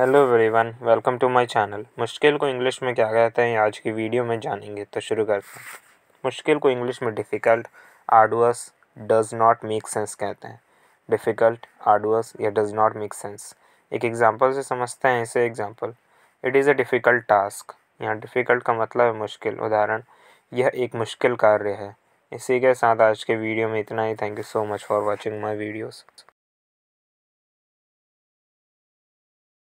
hello everyone welcome to my channel मुश्किल को English में क्या कहते हैं आज की वीडियो में जानेंगे तो शुरू करते हैं मुश्किल को इंग्लिश में difficult arduous does not make sense कहते हैं डिफ़िकल्ट आर्डुअस या डज़ नॉट मेक सेंस एक एग्ज़ाम्पल से समझते हैं इसे example it is a difficult task यहाँ डिफ़िकल्ट का मतलब है मुश्किल उदाहरण यह एक मुश्किल कार्य है इसी के साथ आज के वीडियो में इतना ही thank you so much for watching my videos